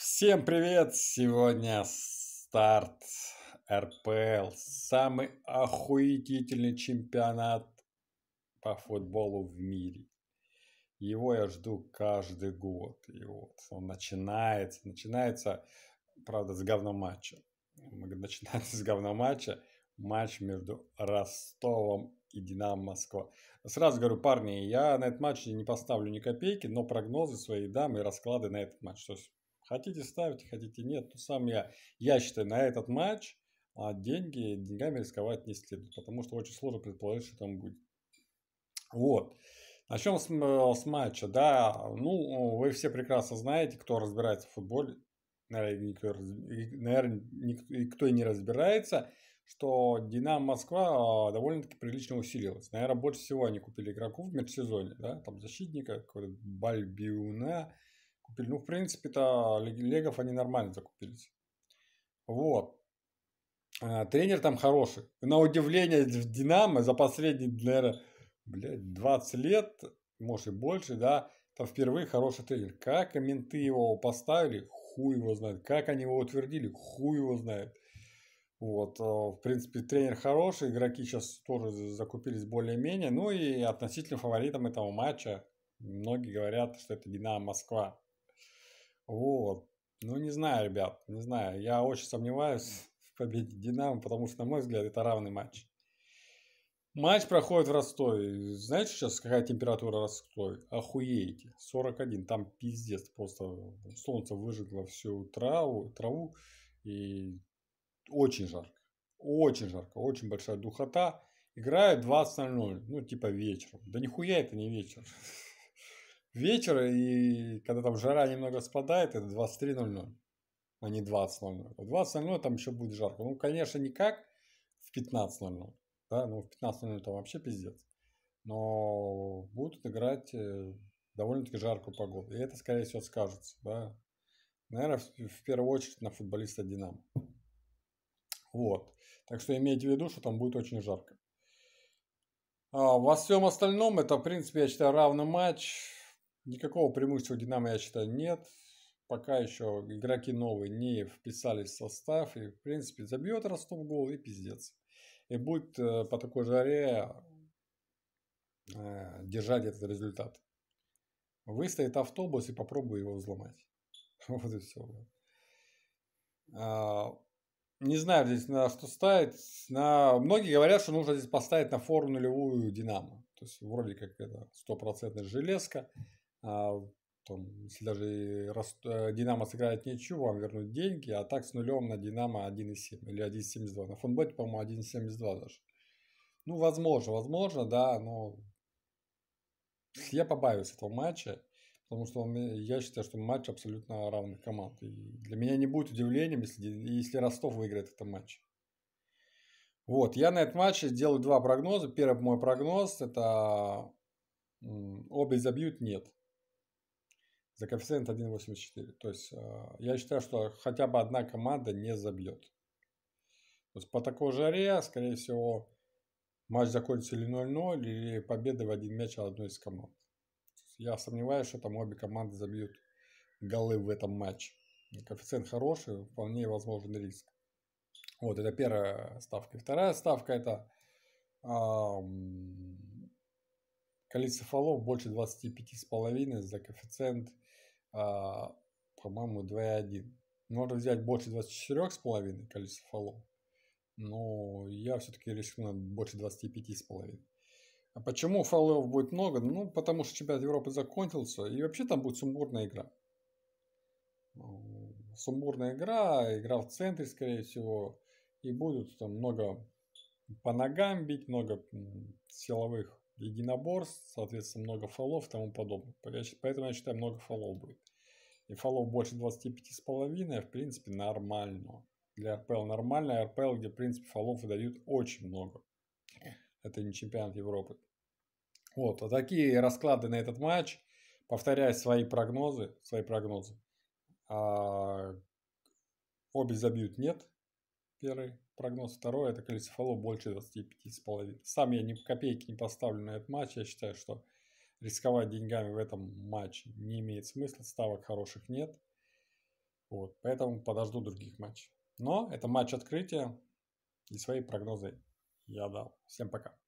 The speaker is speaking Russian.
Всем привет! Сегодня старт РПЛ. Самый охуительный чемпионат по футболу в мире. Его я жду каждый год. И вот он начинается. Начинается, правда, с говноматча. Начинается с говноматча. Матч между Ростовом и Динамо Москва. Сразу говорю, парни, я на этот матч не поставлю ни копейки, но прогнозы свои дам и расклады на этот матч. То есть Хотите ставить, хотите нет. То сам я, я считаю, на этот матч а, деньги, деньгами рисковать не следует, потому что очень сложно предположить, что там будет. Вот. Начнем с, с матча, да, ну, вы все прекрасно знаете, кто разбирается в футболе, наверное, никто, наверное, никто и не разбирается, что Динамо Москва а, довольно-таки прилично усилилась. Наверное, больше всего они купили игроков в межсезонье, да, там защитника, какой-то Бальбиуна, купили. Ну, в принципе-то, легов они нормально закупились. Вот. А, тренер там хороший. На удивление, в Динамо за последние, наверное, блядь, 20 лет, может и больше, да, там впервые хороший тренер. Как менты его поставили, хуй его знает. Как они его утвердили, хуй его знает. Вот, э, в принципе, тренер хороший, игроки сейчас тоже закупились более-менее. Ну и относительно фаворитом этого матча многие говорят, что это Динамо Москва. Вот, ну не знаю, ребят, не знаю. Я очень сомневаюсь в победе Динамо, потому что, на мой взгляд, это равный матч. Матч проходит в Ростове. Знаете сейчас, какая температура в Ростове? Охуеете. 41. Там пиздец. Просто солнце выжигло всю траву, траву. И очень жарко. Очень жарко. Очень большая духота. Играют 20.00. Ну, типа вечером. Да нихуя это не вечер. вечера, и когда там жара немного спадает, это 23.00, а не 20.00. В 20.00 там еще будет жарко. Ну, конечно, никак в 15.00, да, ну, в 15.00 там вообще пиздец. Но будут играть э, довольно-таки жаркую погоду. И это, скорее всего, скажется, да. Наверное, в, в первую очередь на футболиста «Динамо». Вот. Так что имейте в виду, что там будет очень жарко. А во всем остальном это, в принципе, я считаю, равный матч. Никакого преимущества у «Динамо», я считаю, нет. Пока еще игроки новые не вписались в состав. И, в принципе, забьет Ростов гол и пиздец. И будет э, по такой жаре э, держать этот результат. Выстоит автобус и попробую его взломать. Вот и все. А, не знаю здесь на что ставить. На... Многие говорят, что нужно здесь поставить на форму нулевую Динамо. То есть вроде как это стопроцентная железка. А там, если даже Рост... Э, Динамо сыграет ничью, вам вернут деньги, а так с нулем на Динамо 1,7 или 1,72. На фонбете, по-моему, 1,72 даже. Ну, возможно, возможно, да, но я побаюсь этого матча, потому что он, э, я считаю, что матч абсолютно равных команд. И для меня не будет удивлением, если, если Ростов выиграет этот матч. Вот, я на этот матч сделаю два прогноза. Первый мой прогноз – это обе забьют – нет за коэффициент 1,84. То есть а, я считаю, что хотя бы одна команда не забьет. То есть по такой жаре, скорее всего, матч закончится или 0-0, или победа в один мяч одной из команд. Я сомневаюсь, что там обе команды забьют голы в этом матче. Коэффициент хороший, вполне возможен риск. Вот, это первая ставка. вторая ставка это эм, количество фолов больше 25,5 за коэффициент а, по-моему, 2.1. Можно ну, взять больше 24,5 количества фолов, но я все-таки решил на больше 25,5. А почему фолов будет много? Ну, потому что чемпионат Европы закончился, и вообще там будет сумбурная игра. Сумбурная игра, игра в центре, скорее всего, и будут там много по ногам бить, много силовых единоборств, соответственно, много фолов и тому подобное. Поэтому я считаю, много фолов будет. И фолов больше 25,5, в принципе, нормально. Для РПЛ нормально, а РПЛ, где, в принципе, фолов дают очень много. Это не чемпионат Европы. Вот, а такие расклады на этот матч. Повторяю свои прогнозы, свои прогнозы. А, обе забьют нет, первый прогноз второй, это Колесофоло больше 25,5. Сам я ни копейки не поставлю на этот матч. Я считаю, что рисковать деньгами в этом матче не имеет смысла. Ставок хороших нет. Вот, поэтому подожду других матчей. Но это матч открытия и свои прогнозы я дал. Всем пока.